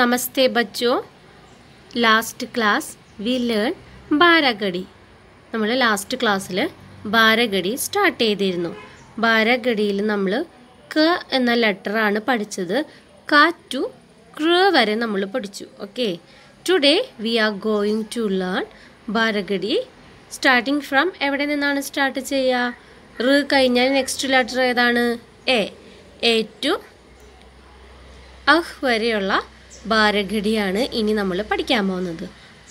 നമസ്തേ ബച്ചോ last class we learn ബാരഗഡി നമ്മൾ ലാസ്റ്റ് ക്ലാസ്സിൽ ബാരഗഡി സ്റ്റാർട്ട് ചെയ്തിരുന്നു ബാരഗഡിയിൽ നമ്മൾ ക എന്ന ലെറ്ററാണ് പഠിച്ചത് ക ടു ക്ര വരെ നമ്മൾ പഠിച്ചു okay today we are going to learn ബാരഗഡി സ്റ്റാർട്ടിങ് ഫ്രം എവിടെ നിന്നാണ് സ്റ്റാർട്ട് ചെയ്യുക റ് കഴിഞ്ഞാൽ നെക്സ്റ്റ് ലെറ്റർ ഏതാണ് എ എ ടു അഹ് വരെയുള്ള ഭാരഘടിയാണ് ഇനി നമ്മൾ പഠിക്കാൻ പോകുന്നത്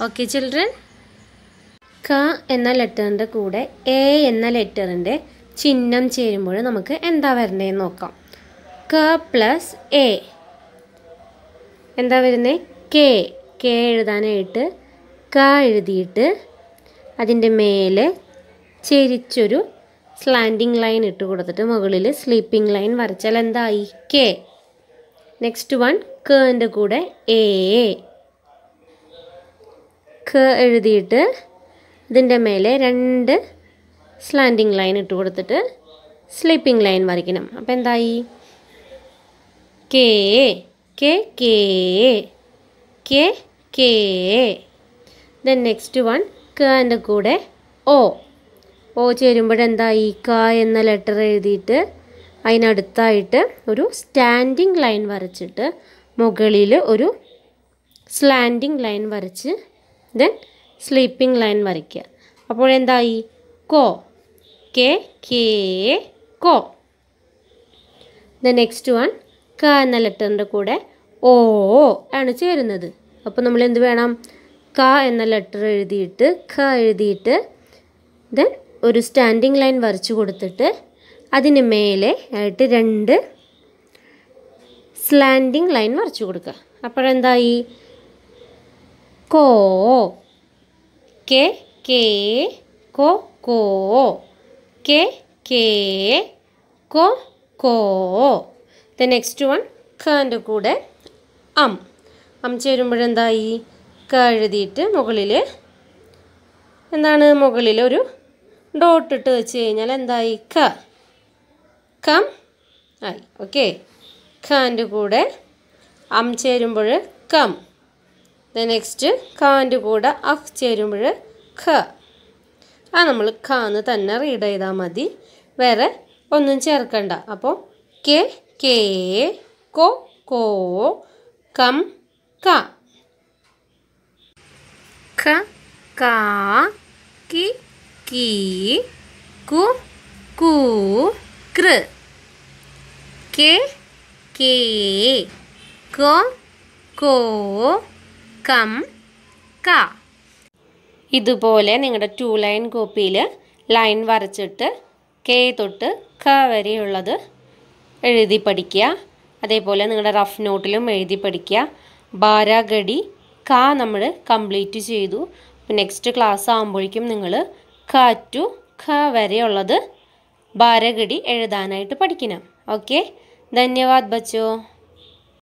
ഓക്കെ ചിൽഡ്രൻ ക എന്ന ലെറ്ററിൻ്റെ കൂടെ എ എന്ന ലെറ്ററിൻ്റെ ചിഹ്നം ചേരുമ്പോൾ നമുക്ക് എന്താ വരണ്ടേന്ന് നോക്കാം ക പ്ലസ് എ എന്താ വരുന്നത് കെ കെ എഴുതാനായിട്ട് ക എഴുതിയിട്ട് അതിൻ്റെ മേലെ ചെരിച്ചൊരു സ്ലാൻഡിങ് ലൈൻ ഇട്ട് കൊടുത്തിട്ട് മുകളിൽ സ്ലീപ്പിംഗ് ലൈൻ വരച്ചാൽ എന്തായി കെ നെക്സ്റ്റ് വൺ കൻ്റെ കൂടെ എ ക എഴുതിയിട്ട് ഇതിൻ്റെ മേലെ രണ്ട് സ്ലാൻഡിങ് ലൈൻ ഇട്ട് കൊടുത്തിട്ട് സ്ലീപ്പിംഗ് ലൈൻ വരയ്ക്കണം അപ്പോൾ എന്തായി കെ കെ കെ കെ കെ ദെൻ നെക്സ്റ്റ് വൺ കൻ്റെ കൂടെ ഓ ഓ ചേരുമ്പോഴെന്തായി ക എന്ന ലെറ്റർ എഴുതിയിട്ട് അതിനടുത്തായിട്ട് ഒരു സ്റ്റാൻഡിങ് ലൈൻ വരച്ചിട്ട് മുകളിൽ ഒരു സ്ലാൻഡിങ് ലൈൻ വരച്ച് ദെൻ സ്ലീപ്പിംഗ് ലൈൻ വരയ്ക്കുക അപ്പോൾ എന്തായി കോ കെ കേ കോ ദ നെക്സ്റ്റ് വൺ ക എന്ന ലെറ്ററിൻ്റെ കൂടെ ഓ ആണ് ചേരുന്നത് അപ്പോൾ നമ്മൾ എന്ത് വേണം ക എന്ന ലെറ്റർ എഴുതിയിട്ട് ഖ എഴുതിയിട്ട് ദെൻ ഒരു സ്റ്റാൻഡിങ് ലൈൻ വരച്ചു കൊടുത്തിട്ട് അതിന് മേലെ ആയിട്ട് രണ്ട് സ്ലാൻഡിങ് ലൈൻ വരച്ചു കൊടുക്കുക അപ്പോഴെന്തായി കോ കെ കെ കോ കോ കെ കെ കോ കോ ദ നെക്സ്റ്റ് വൺ ഖാൻ്റെ കൂടെ അം അം ചേരുമ്പോഴെന്തായി കഴുതിയിട്ട് മുകളിൽ എന്താണ് മുകളിൽ ഒരു ഡോട്ട് ഇട്ട് വെച്ച് കഴിഞ്ഞാൽ എന്തായി ക കം ആയി ഓക്കെ കാൻ്റെ കൂടെ അം ചേരുമ്പോൾ കം നെക്സ്റ്റ് കാൻ്റെ കൂടെ അഫ് ചേരുമ്പോൾ ഖ ആ നമ്മൾ ഖ എന്ന് തന്നെ റീഡ് ചെയ്താൽ മതി വേറെ ഒന്നും ചേർക്കണ്ട അപ്പോൾ കെ കേ കോ കോ കം ക ഖ കാ കി കീ കു കൂ കൃ കെ കേ കോ കോ കം ക ഇതുപോലെ നിങ്ങളുടെ ടു ലൈൻ കോപ്പിയിൽ ലൈൻ വരച്ചിട്ട് കെ തൊട്ട് ക വരെയുള്ളത് എഴുതി പഠിക്കുക അതേപോലെ നിങ്ങളുടെ റഫ് നോട്ടിലും എഴുതി പഠിക്കുക ബാരാഗടി ക നമ്മൾ കംപ്ലീറ്റ് ചെയ്തു നെക്സ്റ്റ് ക്ലാസ് ആകുമ്പോഴേക്കും നിങ്ങൾ ക ടു ഖ വരെയുള്ളത് ബാരഗടി എഴുതാനായിട്ട് പഠിക്കണം ഓക്കെ धन्यवाद बच्चों